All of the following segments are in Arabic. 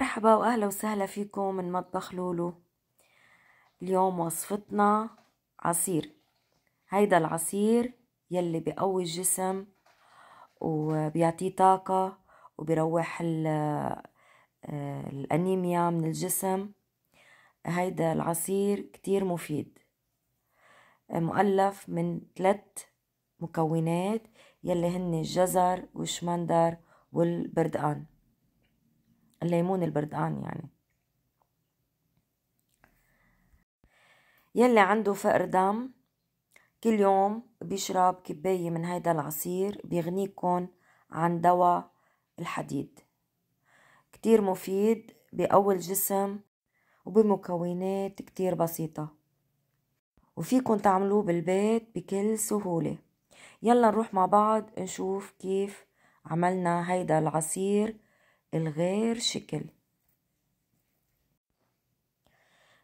مرحبا واهلا وسهلا فيكم من مطبخ لولو اليوم وصفتنا عصير هيدا العصير يلي بقوي الجسم وبيعطيه طاقة وبيروح آه، الأنيميا من الجسم هيدا العصير كتير مفيد مؤلف من ثلاث مكونات يلي هن الجزر والشمندر والبردقان الليمون البردقان يعني يلي عنده فقر دم كل يوم بيشرب كباية من هيدا العصير بيغنيكن عن دواء الحديد كتير مفيد بأول الجسم وبمكونات كتير بسيطة وفيكن تعملوه بالبيت بكل سهولة يلا نروح مع بعض نشوف كيف عملنا هيدا العصير الغير شكل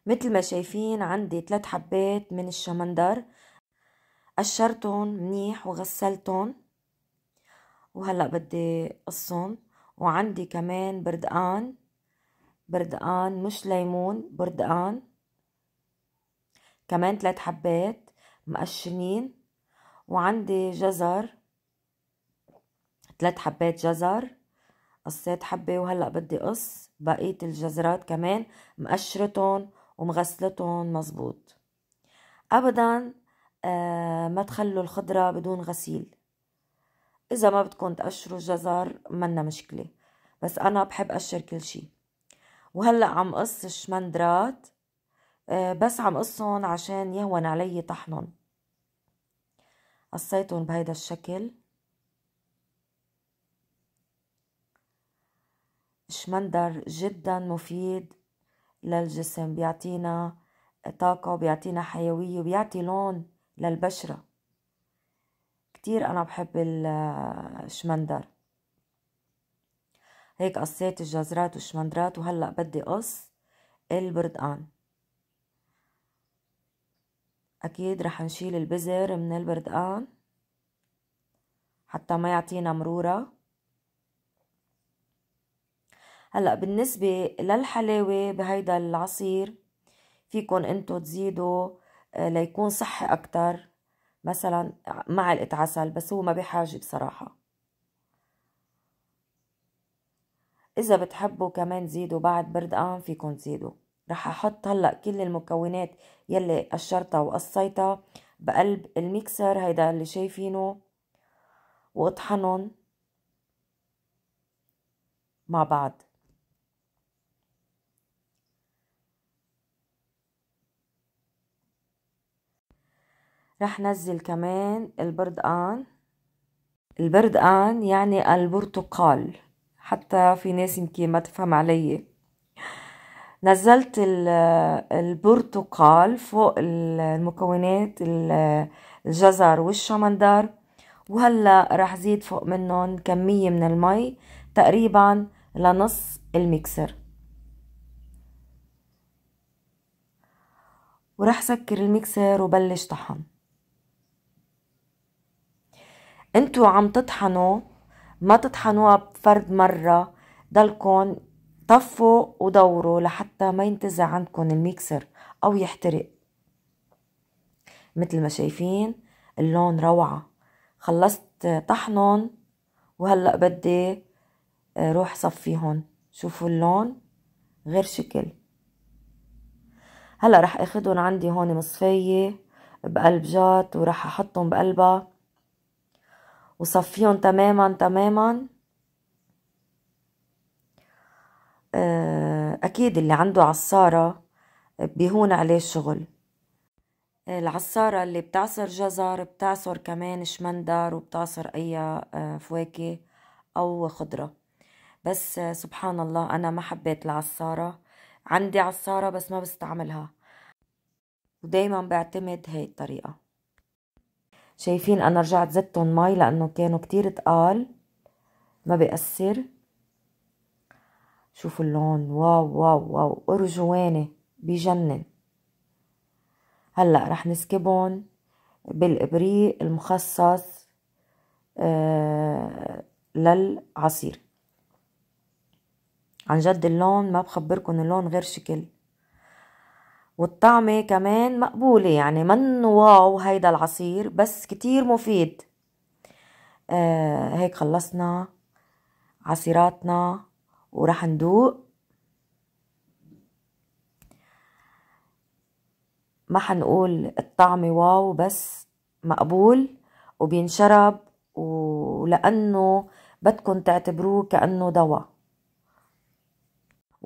مثل ما شايفين عندي ثلاث حبات من الشمندر قشرتهم منيح وغسلتهم وهلا بدي قصهم وعندي كمان بردقان بردقان مش ليمون بردقان كمان ثلاث حبات مقشنين وعندي جزر ثلاث حبات جزر قصيت حبة وهلأ بدي قص بقية الجزرات كمان مقشرتهم ومغسلتهم مزبوط أبدا آه، ما تخلوا الخضرة بدون غسيل إذا ما بدكم تقشروا الجزر منا مشكلة بس أنا بحب أقشر كل شي وهلأ عم قص الشمندرات آه، بس عم قصهم عشان يهون علي طحنهم قصيتهم بهيدا الشكل شمندر جدا مفيد للجسم بيعطينا طاقة وبيعطينا حيوية وبيعطي لون للبشرة كتير أنا بحب الشمندر هيك قصيت الجزرات والشمندرات وهلأ بدي قص البردقان أكيد رح نشيل البزر من البردقان حتى ما يعطينا مرورة هلا بالنسبة للحلاوة بهيدا العصير فيكن انتو تزيدوا آه، ليكون صحي أكتر مثلا معلقة عسل بس هو ما بحاجة بصراحة إذا بتحبوا كمان تزيدوا بعد بردقان فيكن تزيدوا رح أحط هلأ كل المكونات يلي قشرتها وقصيتها بقلب الميكسر هيدا اللي شايفينه واطحنهم مع بعض رح نزل كمان البردقان البردقان يعني البرتقال حتى في ناس يمكن ما تفهم علي نزلت البرتقال فوق المكونات الجزر والشمندر وهلا رح زيد فوق منهم كمية من المي تقريبا لنص الميكسر ورح سكر الميكسر وبلش طحن انتو عم تطحنوا ما تطحنوها بفرد مرة ضلكن طفوا ودوروا لحتى ما ينتزع عندكن الميكسر أو يحترق مثل ما شايفين اللون روعة خلصت طحنهم وهلأ بدي آه، روح صفيهم شوفوا اللون غير شكل هلأ رح اخدهم عندي هون مصفية بقلب جات ورح احطهم بقلبها وصفيهم تماما تماما آه، أكيد اللي عنده عصارة بيهون عليه الشغل العصارة اللي بتعصر جزر بتعصر كمان شمندر وبتعصر أي آه، فواكه أو خضرة بس سبحان الله أنا ما حبيت العصارة عندي عصارة بس ما بستعملها ودايما بعتمد هاي الطريقة شايفين انا رجعت زدتهم مي لانه كانوا كتير تقال ما بيأثر شوفوا اللون واو واو واو ارجواني بجنن هلا رح نسكبهم بالابريق المخصص آه، للعصير عن جد اللون ما بخبركن اللون غير شكل والطعمة كمان مقبولة يعني من واو هيدا العصير بس كتير مفيد آه هيك خلصنا عصيراتنا ورح ندوق ما حنقول الطعمة واو بس مقبول وبينشرب ولأنه بدكن تعتبروه كأنه دواء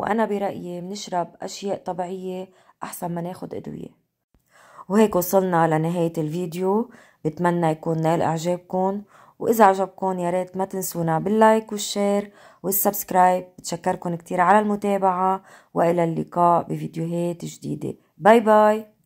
وأنا برأيي بنشرب أشياء طبيعية أحسن ما ناخد أدوية وهيك وصلنا لنهاية الفيديو بتمنى يكون نال إعجابكم وإذا عجبكم يا ريت ما تنسونا باللايك والشير والسبسكرايب بتشكركم كتير على المتابعة وإلى اللقاء بفيديوهات جديدة باي باي